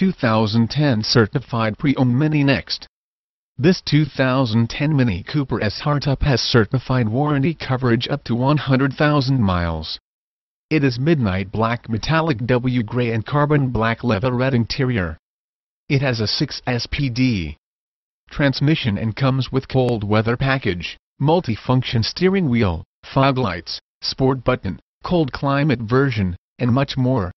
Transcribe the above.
2010 certified pre-owned Mini next. This 2010 Mini Cooper S hardtop has certified warranty coverage up to 100,000 miles. It is midnight black metallic W gray and carbon black leather red interior. It has a 6 SPD transmission and comes with cold weather package, multifunction steering wheel, fog lights, sport button, cold climate version, and much more.